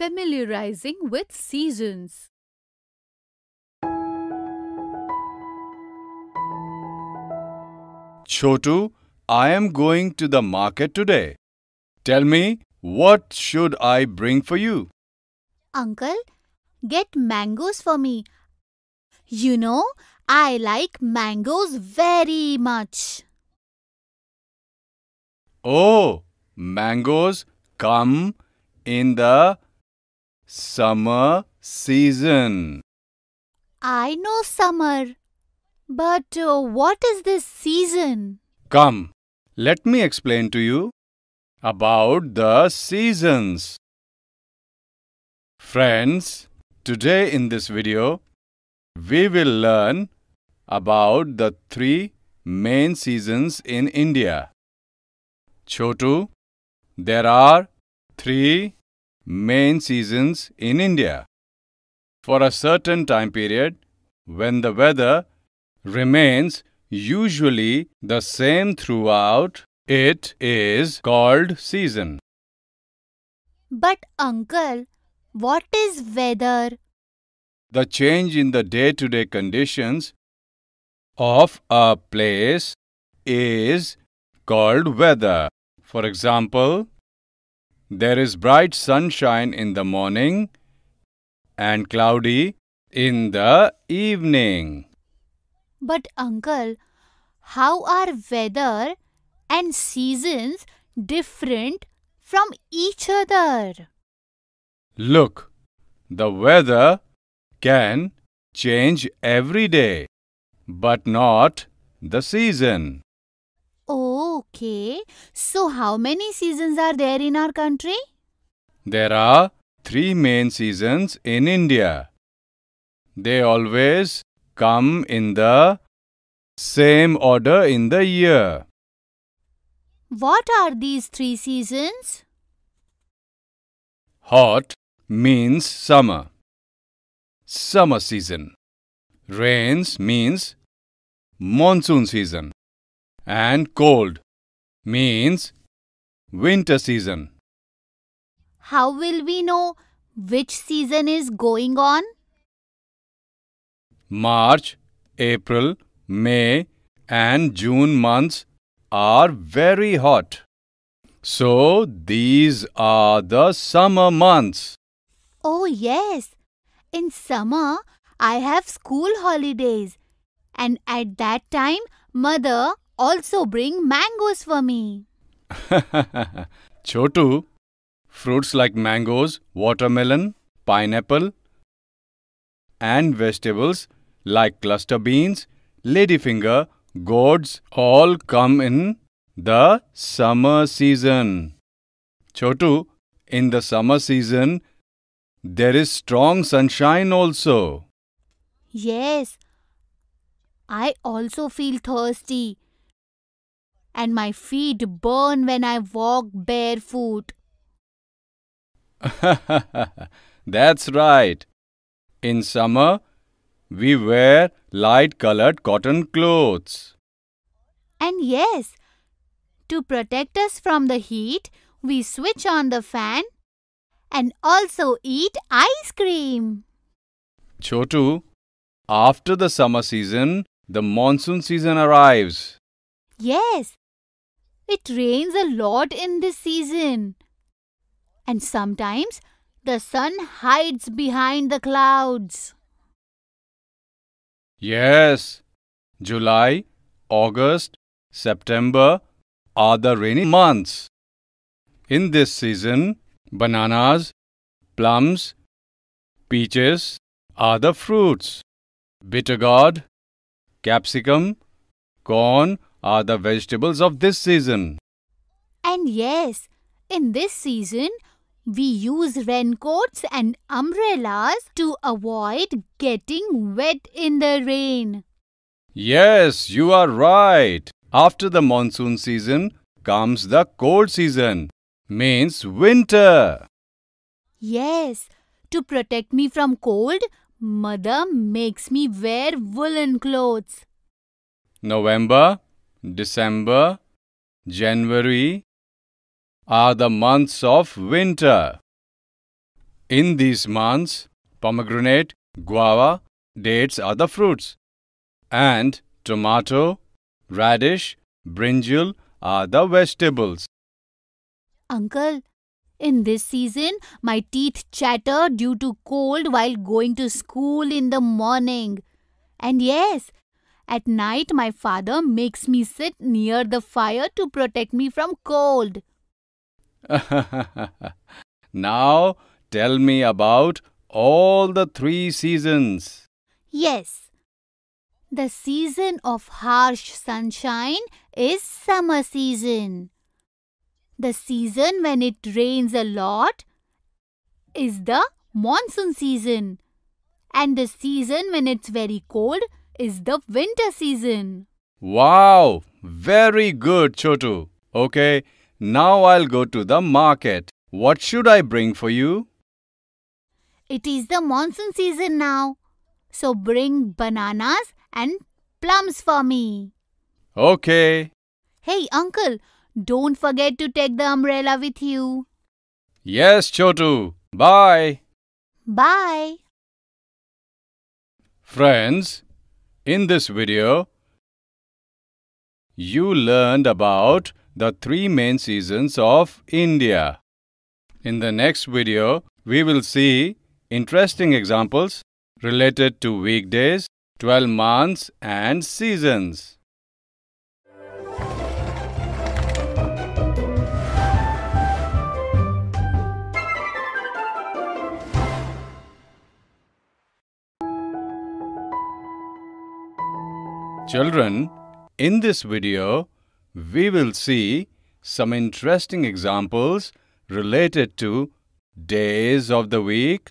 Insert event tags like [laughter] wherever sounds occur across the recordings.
familiarizing with seasons. Chotu, I am going to the market today. Tell me, what should I bring for you? Uncle, get mangoes for me. You know, I like mangoes very much. Oh, mangoes come in the Summer season. I know summer. But uh, what is this season? Come, let me explain to you about the seasons. Friends, today in this video, we will learn about the three main seasons in India. Chotu, there are three main seasons in India. For a certain time period, when the weather remains usually the same throughout, it is called season. But uncle, what is weather? The change in the day-to-day -day conditions of a place is called weather. For example, there is bright sunshine in the morning and cloudy in the evening. But, uncle, how are weather and seasons different from each other? Look, the weather can change every day, but not the season. Okay. So how many seasons are there in our country? There are three main seasons in India. They always come in the same order in the year. What are these three seasons? Hot means summer. Summer season. Rains means monsoon season and cold means winter season. How will we know which season is going on? March, April, May and June months are very hot. So these are the summer months. Oh yes, in summer I have school holidays and at that time mother also bring mangoes for me. [laughs] Chotu, fruits like mangoes, watermelon, pineapple, and vegetables like cluster beans, ladyfinger, gourds all come in the summer season. Chotu, in the summer season, there is strong sunshine also. Yes, I also feel thirsty and my feet burn when I walk barefoot. [laughs] That's right. In summer, we wear light colored cotton clothes. And yes, to protect us from the heat, we switch on the fan and also eat ice cream. Chotu, after the summer season, the monsoon season arrives. Yes, it rains a lot in this season. And sometimes the sun hides behind the clouds. Yes, July, August, September are the rainy months. In this season, bananas, plums, peaches are the fruits. Bitter gourd, capsicum, corn are the vegetables of this season. And yes, in this season, we use raincoats and umbrellas to avoid getting wet in the rain. Yes, you are right. After the monsoon season comes the cold season, means winter. Yes, to protect me from cold, mother makes me wear woolen clothes. November December, January are the months of winter. In these months, pomegranate, guava, dates are the fruits, and tomato, radish, brinjal are the vegetables. Uncle, in this season, my teeth chatter due to cold while going to school in the morning. And yes, at night, my father makes me sit near the fire to protect me from cold. [laughs] now, tell me about all the three seasons. Yes. The season of harsh sunshine is summer season. The season when it rains a lot is the monsoon season. And the season when it's very cold is the winter season. Wow! Very good, Chotu. Okay, now I'll go to the market. What should I bring for you? It is the monsoon season now. So bring bananas and plums for me. Okay. Hey, uncle, don't forget to take the umbrella with you. Yes, Chotu. Bye. Bye. Friends, in this video, you learned about the three main seasons of India. In the next video, we will see interesting examples related to weekdays, 12 months and seasons. Children, in this video, we will see some interesting examples related to days of the week,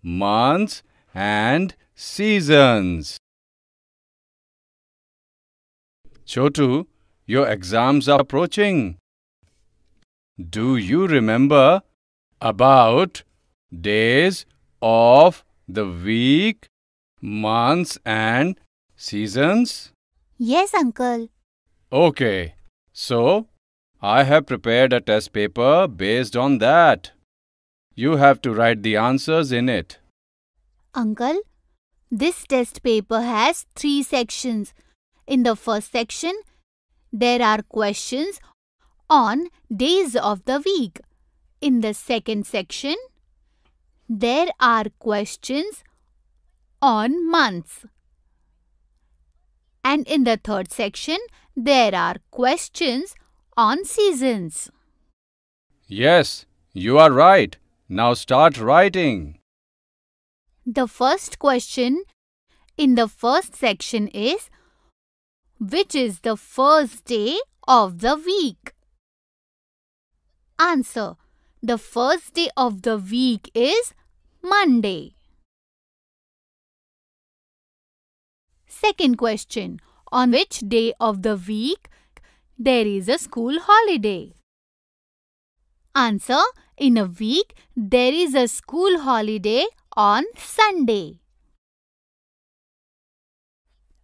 months and seasons. Chotu, your exams are approaching. Do you remember about days of the week, months and seasons? Yes, uncle. Okay. So, I have prepared a test paper based on that. You have to write the answers in it. Uncle, this test paper has three sections. In the first section, there are questions on days of the week. In the second section, there are questions on months. And in the third section, there are questions on seasons. Yes, you are right. Now start writing. The first question in the first section is Which is the first day of the week? Answer The first day of the week is Monday. Second question. On which day of the week there is a school holiday? Answer. In a week, there is a school holiday on Sunday.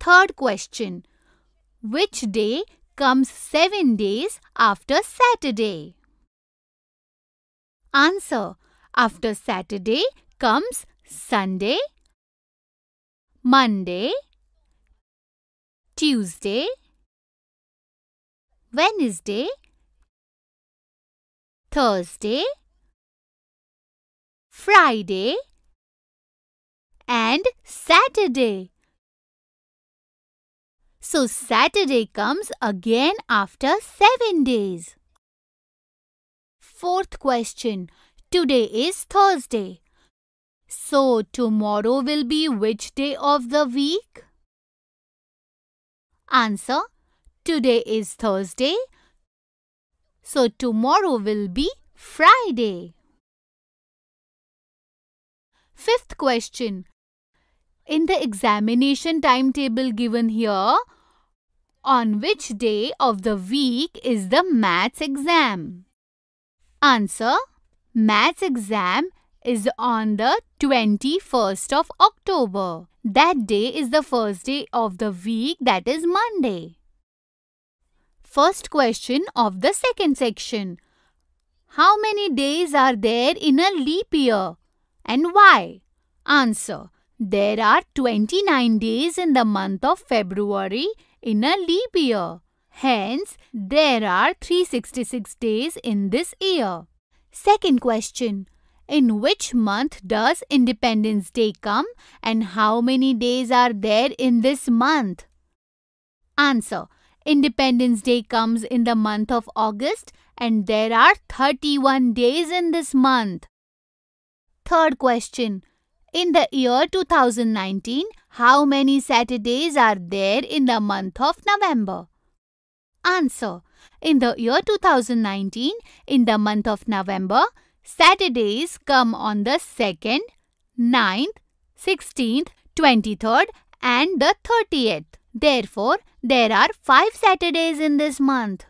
Third question. Which day comes seven days after Saturday? Answer. After Saturday comes Sunday, Monday, Tuesday, Wednesday, Thursday, Friday and Saturday. So Saturday comes again after 7 days. Fourth question. Today is Thursday. So tomorrow will be which day of the week? Answer Today is Thursday. So tomorrow will be Friday. Fifth question. In the examination timetable given here, on which day of the week is the maths exam? Answer. Maths exam is on the 21st of October. That day is the first day of the week that is Monday. First question of the second section. How many days are there in a leap year and why? Answer. There are 29 days in the month of February in a leap year. Hence, there are 366 days in this year. Second question in which month does Independence Day come and how many days are there in this month? Answer. Independence Day comes in the month of August and there are 31 days in this month. Third question. In the year 2019, how many Saturdays are there in the month of November? Answer. In the year 2019, in the month of November, Saturdays come on the 2nd, 9th, 16th, 23rd and the 30th. Therefore, there are 5 Saturdays in this month.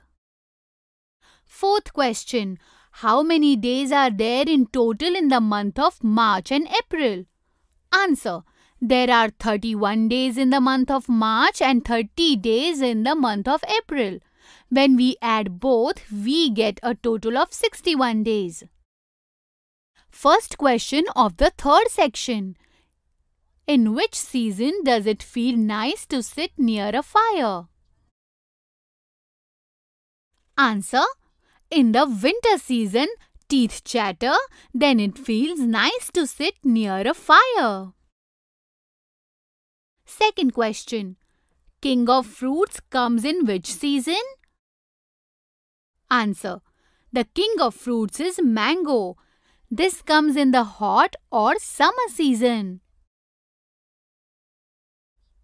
Fourth question. How many days are there in total in the month of March and April? Answer. There are 31 days in the month of March and 30 days in the month of April. When we add both, we get a total of 61 days. First question of the third section. In which season does it feel nice to sit near a fire? Answer. In the winter season, teeth chatter, then it feels nice to sit near a fire. Second question. King of fruits comes in which season? Answer. The king of fruits is mango this comes in the hot or summer season.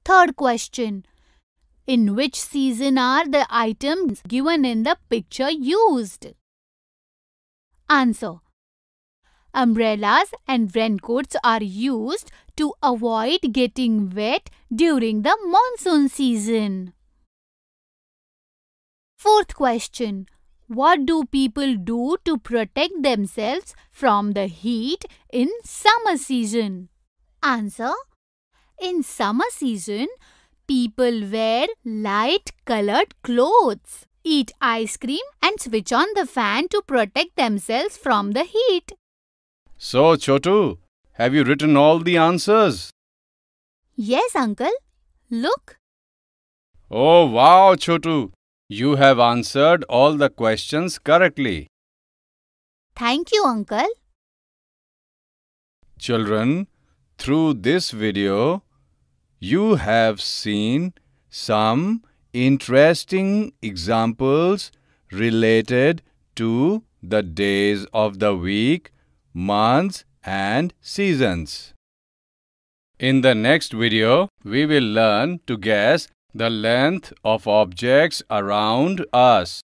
Third question. In which season are the items given in the picture used? Answer. Umbrellas and raincoats are used to avoid getting wet during the monsoon season. Fourth question. What do people do to protect themselves from the heat in summer season? Answer In summer season, people wear light colored clothes, eat ice cream, and switch on the fan to protect themselves from the heat. So, Chotu, have you written all the answers? Yes, uncle. Look. Oh, wow, Chotu. You have answered all the questions correctly. Thank you, Uncle. Children, through this video, you have seen some interesting examples related to the days of the week, months and seasons. In the next video, we will learn to guess the length of objects around us.